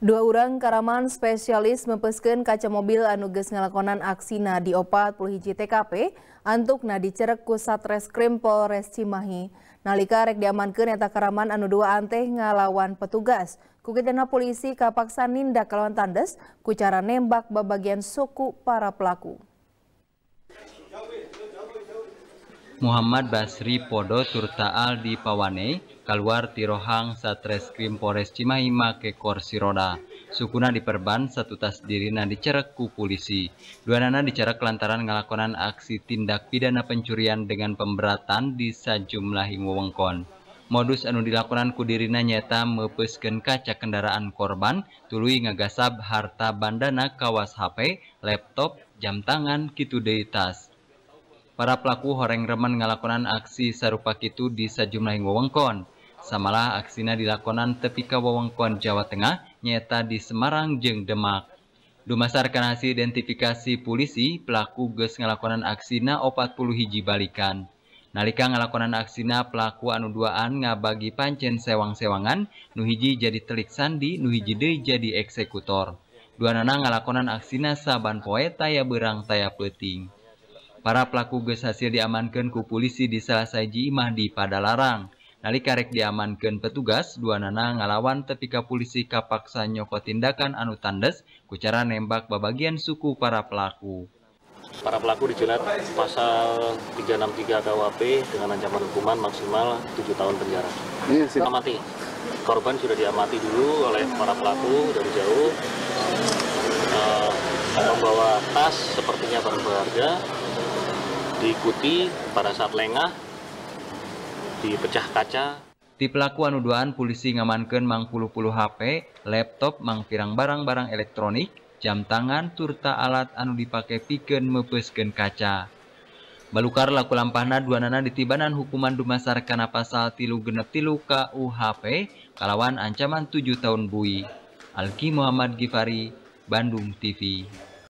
Dua orang karaman spesialis mempesken kaca mobil anuges ngelakonan aksi na di opat puluh hiji TKP antuk na dicerek ku Polres Cimahi. Nalika rek diamankan eta karaman anu dua anteh ngalawan petugas. Kukitana polisi kapaksa nindak kelawan tandes kucara nembak babagian suku para pelaku. Muhammad Basri Podo Turtaal di Pawane, Keluar tirohang Satreskrim Polres Cimahi make korsi roda. Sukuna diperban satu tas dirina dicerek ku polisi. Dua nana dicerek lantaran ngelakonan aksi tindak pidana pencurian dengan pemberatan di sajumlah wewengkon. Modus anu dilakukan ku dirina nyata mepesken kaca kendaraan korban, tului ngagasab harta bandana kawas HP, laptop, jam tangan, kitu deui tas para pelaku horeng reman ngelakonan aksi serupa kitu di sejumlah wewengkon. Samalah aksina dilakonan tepi kaweweng kuan Jawa Tengah nyeta di Semarang jeng Demak. Dumasarkansi identifikasi polisi, pelaku gees ngalakonan aksina o 40 hiji balikan. Nalika ngalakonan aksina pelakuan nuduaan nga bagi pancen sewang Sewangan, Nuhiji jadi telik sand di Nuhijiide jadi eksekutor. Dua nana ngalakonan aksina saban poe taya Berang taya pleting. Para pelaku gehasil diamankan ku polisi di salah sajaji Mahdi pada larang. Nalika rek diamankan petugas, dua nana ngalawan tepika polisi kapaksa nyoko tindakan anu tandes, kucara nembak babagian suku para pelaku. Para pelaku dijerat pasal 363 KUHP dengan ancaman hukuman maksimal 7 tahun penjara. Ini iya, mati. Korban sudah diamati dulu oleh para pelaku dari jauh. E, membawa tas sepertinya barang berharga diikuti pada saat lengah dipecah kaca. Di pelaku anu duan, polisi ngamankan mang puluh-puluh HP, laptop, mang pirang barang-barang elektronik, jam tangan, turta alat anu dipakai pikeun mepeskeun kaca. Balukar laku lampahna duanana ditibanan hukuman dumasar kana pasal tilu genep tilu KUHP kalawan ancaman 7 tahun bui. Alki Muhammad Gifari, Bandung TV.